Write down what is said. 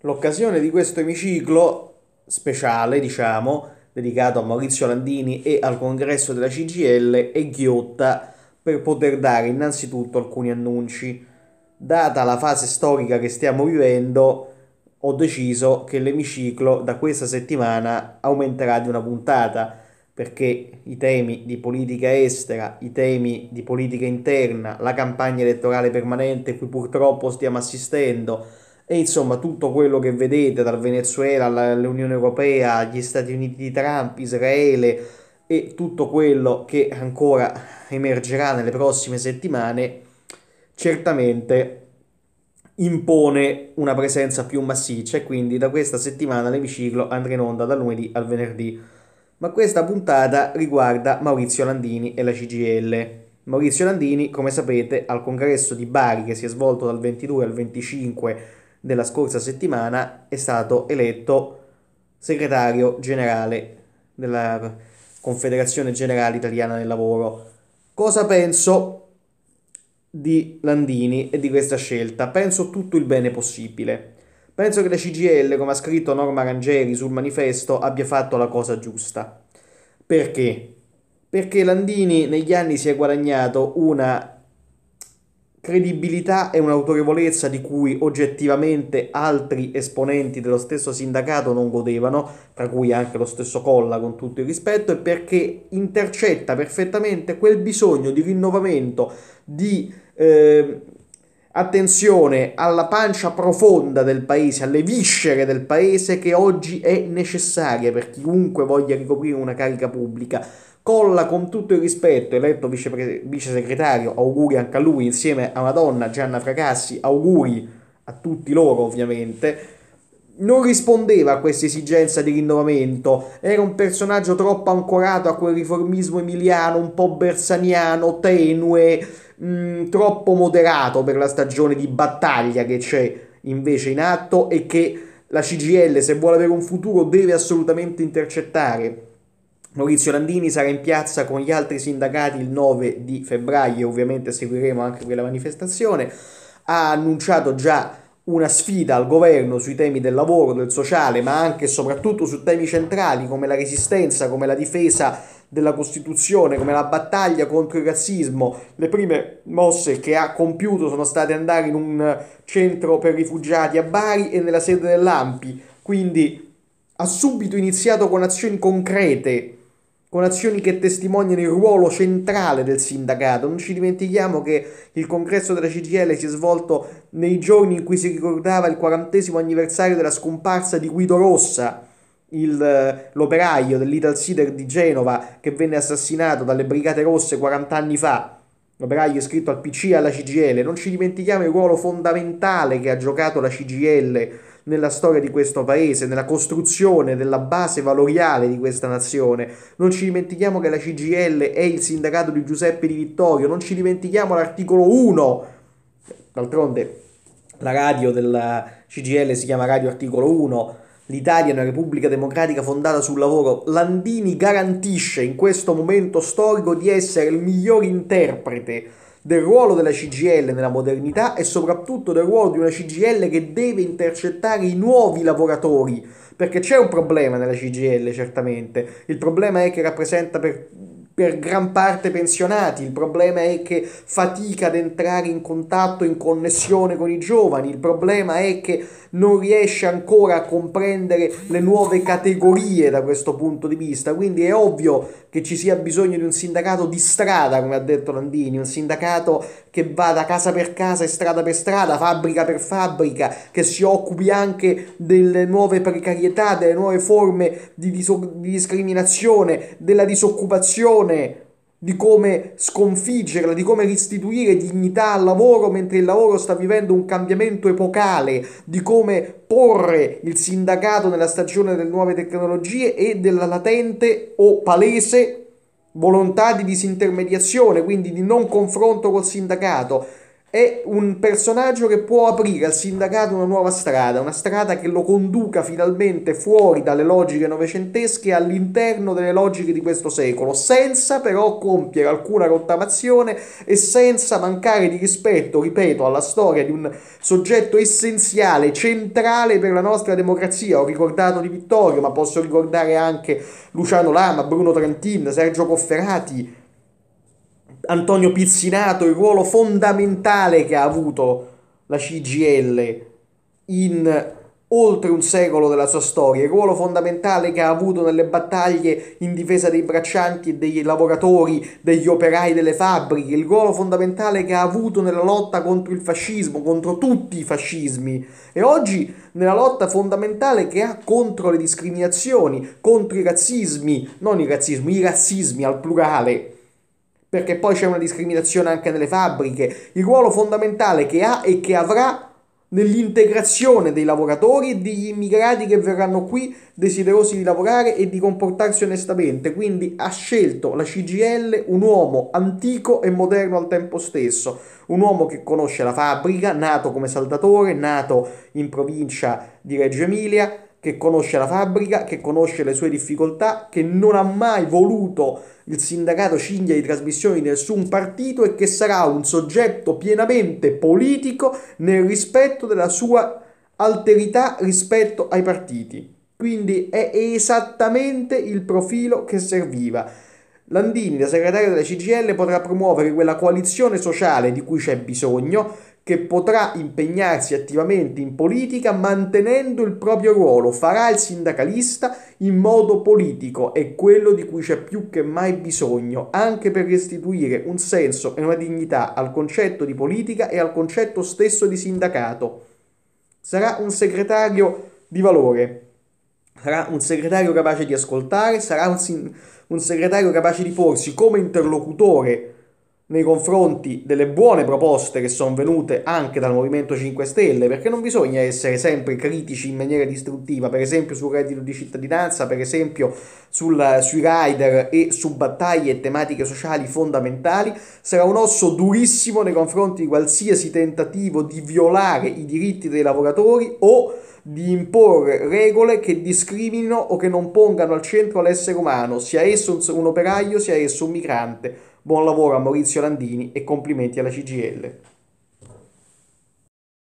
L'occasione di questo emiciclo speciale, diciamo, dedicato a Maurizio Landini e al congresso della CGL è ghiotta per poter dare innanzitutto alcuni annunci. Data la fase storica che stiamo vivendo, ho deciso che l'emiciclo da questa settimana aumenterà di una puntata perché i temi di politica estera, i temi di politica interna, la campagna elettorale permanente cui purtroppo stiamo assistendo, e insomma tutto quello che vedete dal Venezuela all'Unione Europea, agli Stati Uniti di Trump, Israele e tutto quello che ancora emergerà nelle prossime settimane, certamente impone una presenza più massiccia e quindi da questa settimana l'emiciclo andrà in onda dal lunedì al venerdì. Ma questa puntata riguarda Maurizio Landini e la CGL. Maurizio Landini, come sapete, al congresso di Bari che si è svolto dal 22 al 25 della scorsa settimana è stato eletto segretario generale della Confederazione Generale Italiana del Lavoro. Cosa penso di Landini e di questa scelta? Penso tutto il bene possibile. Penso che la CGL, come ha scritto Norma Rangeri sul manifesto, abbia fatto la cosa giusta. Perché? Perché Landini negli anni si è guadagnato una credibilità e un'autorevolezza di cui oggettivamente altri esponenti dello stesso sindacato non godevano, tra cui anche lo stesso Colla con tutto il rispetto, e perché intercetta perfettamente quel bisogno di rinnovamento, di eh, attenzione alla pancia profonda del paese, alle viscere del paese che oggi è necessaria per chiunque voglia ricoprire una carica pubblica Colla con tutto il rispetto, eletto vice, vice segretario, auguri anche a lui, insieme a una donna, Gianna Fracassi, auguri a tutti loro ovviamente non rispondeva a questa esigenza di rinnovamento, era un personaggio troppo ancorato a quel riformismo emiliano, un po' bersaniano, tenue, mh, mm, troppo moderato per la stagione di battaglia che c'è invece in atto e che la CGL, se vuole avere un futuro, deve assolutamente intercettare. Maurizio Landini sarà in piazza con gli altri sindacati il 9 di febbraio, ovviamente seguiremo anche quella manifestazione. Ha annunciato già una sfida al governo sui temi del lavoro, del sociale, ma anche e soprattutto su temi centrali come la resistenza, come la difesa della Costituzione, come la battaglia contro il razzismo. Le prime mosse che ha compiuto sono state andare in un centro per rifugiati a Bari e nella sede dell'AMPI, quindi ha subito iniziato con azioni concrete con azioni che testimoniano il ruolo centrale del sindacato. Non ci dimentichiamo che il congresso della CGL si è svolto nei giorni in cui si ricordava il quarantesimo anniversario della scomparsa di Guido Rossa, il, eh, l'operaio dell'Ital Sider di Genova che venne assassinato dalle Brigate Rosse 40 anni fa. L'operaio iscritto al PC e alla CGL. Non ci dimentichiamo il ruolo fondamentale che ha giocato la CGL nella storia di questo paese, nella costruzione della base valoriale di questa nazione. Non ci dimentichiamo che la CGL è il sindacato di Giuseppe Di Vittorio, non ci dimentichiamo l'articolo 1, d'altronde la radio della CGL si chiama Radio Articolo 1. L'Italia è una repubblica democratica fondata sul lavoro. Landini garantisce in questo momento storico di essere il miglior interprete del ruolo della CGL nella modernità e soprattutto del ruolo di una CGL che deve intercettare i nuovi lavoratori, perché c'è un problema nella CGL certamente, il problema è che rappresenta per per gran parte pensionati, il problema è che fatica ad entrare in contatto, in connessione con i giovani, il problema è che non riesce ancora a comprendere le nuove categorie da questo punto di vista, quindi è ovvio che ci sia bisogno di un sindacato di strada, come ha detto Landini, un sindacato che vada casa per casa e strada per strada, fabbrica per fabbrica, che si occupi anche delle nuove precarietà, delle nuove forme di, diso- di discriminazione, della disoccupazione, visione di come sconfiggerla, di come restituire dignità al lavoro mentre il lavoro sta vivendo un cambiamento epocale, di come porre il sindacato nella stagione delle nuove tecnologie e della latente o palese volontà di disintermediazione, quindi di non confronto col sindacato è un personaggio che può aprire al sindacato una nuova strada, una strada che lo conduca finalmente fuori dalle logiche novecentesche all'interno delle logiche di questo secolo, senza però compiere alcuna rottamazione e senza mancare di rispetto, ripeto, alla storia di un soggetto essenziale, centrale per la nostra democrazia. Ho ricordato di Vittorio, ma posso ricordare anche Luciano Lama, Bruno Trentin, Sergio Cofferati Antonio Pizzinato, il ruolo fondamentale che ha avuto la CGL in oltre un secolo della sua storia, il ruolo fondamentale che ha avuto nelle battaglie in difesa dei braccianti e dei lavoratori, degli operai delle fabbriche, il ruolo fondamentale che ha avuto nella lotta contro il fascismo, contro tutti i fascismi e oggi nella lotta fondamentale che ha contro le discriminazioni, contro i razzismi, non i razzismi, i razzismi al plurale perché poi c'è una discriminazione anche nelle fabbriche, il ruolo fondamentale che ha e che avrà nell'integrazione dei lavoratori e degli immigrati che verranno qui desiderosi di lavorare e di comportarsi onestamente. Quindi ha scelto la CGL un uomo antico e moderno al tempo stesso, un uomo che conosce la fabbrica, nato come saldatore, nato in provincia di Reggio Emilia, che conosce la fabbrica, che conosce le sue difficoltà, che non ha mai voluto il sindacato cinghia di trasmissioni di nessun partito e che sarà un soggetto pienamente politico nel rispetto della sua alterità rispetto ai partiti. Quindi è esattamente il profilo che serviva. Landini, da segretario della CGL, potrà promuovere quella coalizione sociale di cui c'è bisogno, che potrà impegnarsi attivamente in politica mantenendo il proprio ruolo, farà il sindacalista in modo politico, è quello di cui c'è più che mai bisogno, anche per restituire un senso e una dignità al concetto di politica e al concetto stesso di sindacato. Sarà un segretario di valore, sarà un segretario capace di ascoltare, sarà un, sin- un segretario capace di porsi come interlocutore nei confronti delle buone proposte che sono venute anche dal Movimento 5 Stelle, perché non bisogna essere sempre critici in maniera distruttiva, per esempio sul reddito di cittadinanza, per esempio sul, sui rider e su battaglie e tematiche sociali fondamentali, sarà un osso durissimo nei confronti di qualsiasi tentativo di violare i diritti dei lavoratori o di imporre regole che discriminino o che non pongano al centro l'essere umano, sia esso un, un operaio, sia esso un migrante Buon lavoro a Maurizio Landini e complimenti alla CGL.